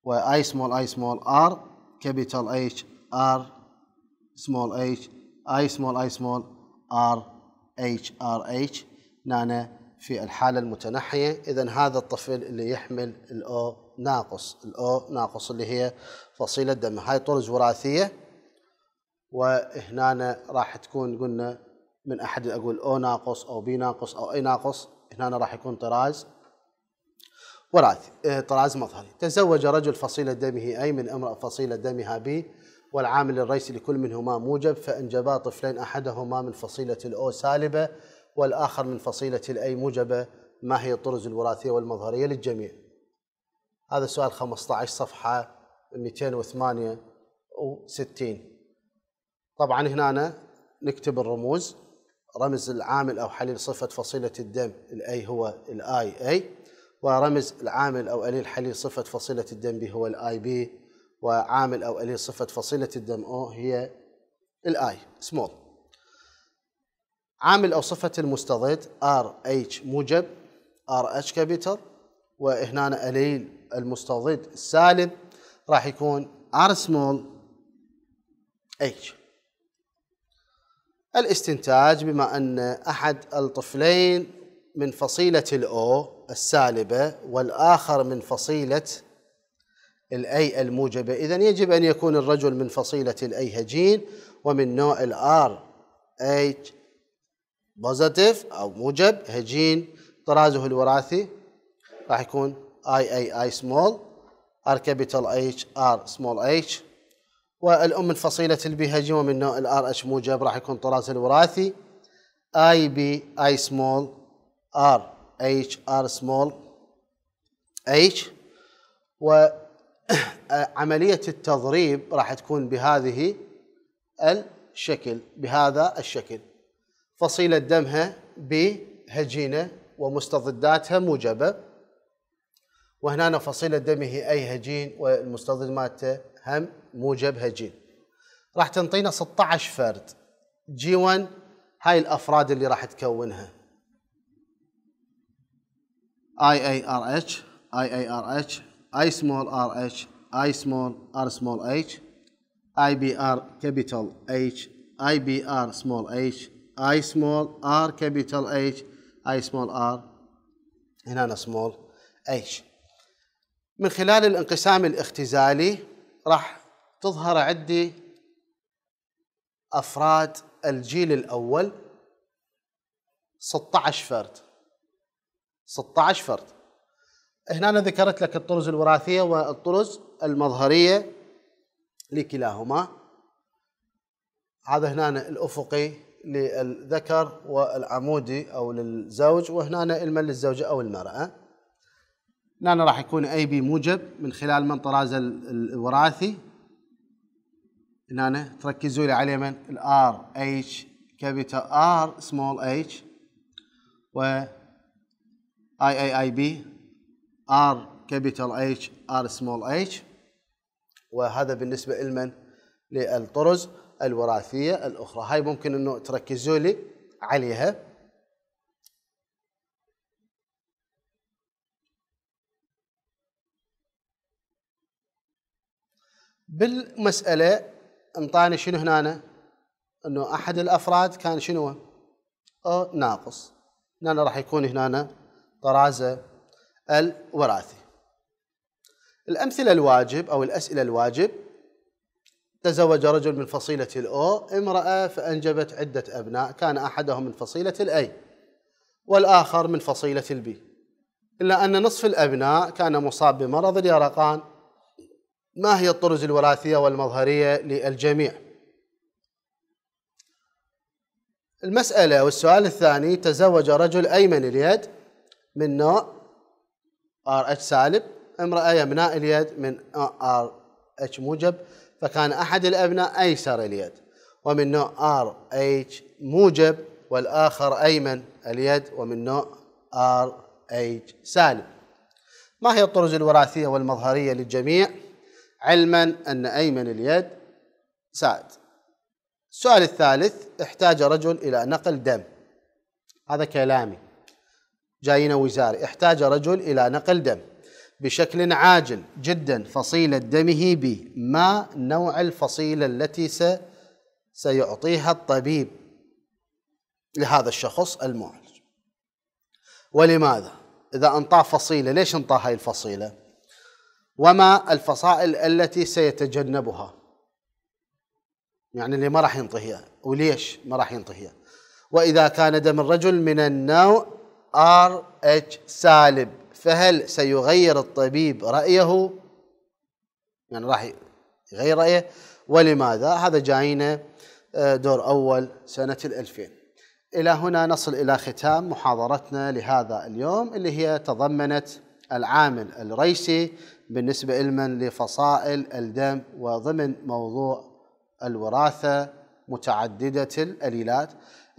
و I small I small R capital H R small H I small I small R H R H هنا في الحالة المتنحية إذا هذا الطفل اللي يحمل الأو ناقص الأو ناقص اللي هي فصيلة دم هاي طرز وراثية وهنا راح تكون قلنا من أحد أقول أو ناقص أو بي ناقص أو أي ناقص هنا راح يكون طراز وراثي آه، طراز مظهري تزوج رجل فصيلة دمه أي من امرأة فصيلة دمها بي والعامل الرئيسي لكل منهما موجب فأنجبا طفلين أحدهما من فصيلة الأو سالبة والآخر من فصيلة الأي موجبة ما هي الطرز الوراثية والمظهرية للجميع هذا سؤال 15 صفحة 268 طبعا هنا أنا نكتب الرموز رمز العامل أو حليل صفة فصيلة الدم الأي هو الآي أي ورمز العامل أو قليل حليل صفة فصيلة الدم بي هو الآي بي وعامل أو قليل صفة فصيلة الدم أو هي الآي سمول عامل او صفه المستضد ار اتش موجب ار اتش كابيتال وهنا اليل المستضد السالب راح يكون ار سمول اتش الاستنتاج بما ان احد الطفلين من فصيله الاو السالبه والاخر من فصيله الاي الموجبه اذا يجب ان يكون الرجل من فصيله الاي هجين ومن نوع الار اتش بوزيتيف او موجب هجين طرازه الوراثي راح يكون اي اي اي سمول ار كابيتال اتش ار سمول اتش والام من فصيله هجين ومن نوع الار اتش موجب راح يكون طرازه الوراثي اي بي اي سمول ار اتش ار سمول اتش وعمليه [coughs] التضريب راح تكون بهذه الشكل بهذا الشكل فصيلة دمها بهجينة ومستضداتها موجبة وهنا فصيلة دمه أي هجين والمستضد مالته هم موجب هجين راح تنطينا 16 فرد جي 1 هاي الأفراد اللي راح تكونها اي اي ار اتش اي اي ار اتش اي سمول ار اتش اي سمول ار سمول اتش اي بي ار كابيتال اتش اي بي ار سمول اتش اي سمول ار كابيتال اتش اي سمول ار هنا أنا سمول اتش من خلال الانقسام الاختزالي راح تظهر عندي افراد الجيل الاول 16 فرد 16 فرد هنا أنا ذكرت لك الطرز الوراثية والطرز المظهرية لكلاهما هذا هنا الأفقي للذكر والعمودي أو للزوج وهنا إلما للزوجة أو المرأة هنا راح يكون أي بي موجب من خلال من طراز الوراثي هنا تركزوا لي عليه من الار اتش كابيتال ار سمول اتش و اي اي اي بي ار كابيتال اتش ار سمول اتش وهذا بالنسبه لمن للطرز الوراثيه الاخرى هاي ممكن انه تركزوا لي عليها بالمساله انطاني شنو هنا انه احد الافراد كان شنو أو ناقص هنا راح يكون هنا طرازه الوراثي الامثله الواجب او الاسئله الواجب تزوج رجل من فصيلة الأو امرأة فأنجبت عدة أبناء كان أحدهم من فصيلة الأي والآخر من فصيلة البي إلا أن نصف الأبناء كان مصاب بمرض اليرقان ما هي الطرز الوراثية والمظهرية للجميع؟ المسألة والسؤال الثاني تزوج رجل أيمن اليد من نوع RH سالب امرأة يمناء اليد من RH موجب فكان أحد الأبناء أيسر اليد ومن نوع ار اتش موجب والآخر أيمن اليد ومن نوع ار اتش سالب ما هي الطرز الوراثية والمظهرية للجميع علما أن أيمن اليد سائد السؤال الثالث احتاج رجل إلى نقل دم هذا كلامي جاينا وزاري احتاج رجل إلى نقل دم بشكل عاجل جدا فصيلة دمه بما نوع الفصيلة التي سيعطيها الطبيب لهذا الشخص المعالج ولماذا؟ إذا أنطاه فصيلة ليش أنطاه هاي الفصيلة؟ وما الفصائل التي سيتجنبها يعني اللي ما راح ينطيها وليش ما راح ينطيها وإذا كان دم الرجل من النوع ار اتش سالب فهل سيغير الطبيب رأيه يعني راح يغير رأيه ولماذا هذا جاينا آه، دور أول سنة الألفين إلى هنا نصل إلى ختام محاضرتنا لهذا اليوم اللي هي تضمنت العامل الرئيسي بالنسبة لمن لفصائل الدم وضمن موضوع الوراثة متعددة الأليلات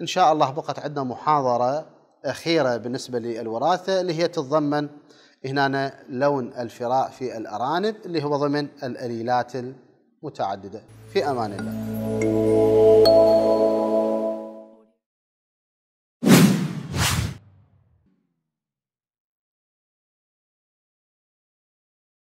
إن شاء الله بقت عندنا محاضرة أخيرة بالنسبة للوراثة اللي هي تتضمن هنا لون الفراء في الأرانب اللي هو ضمن الأليلات المتعددة في أمان الله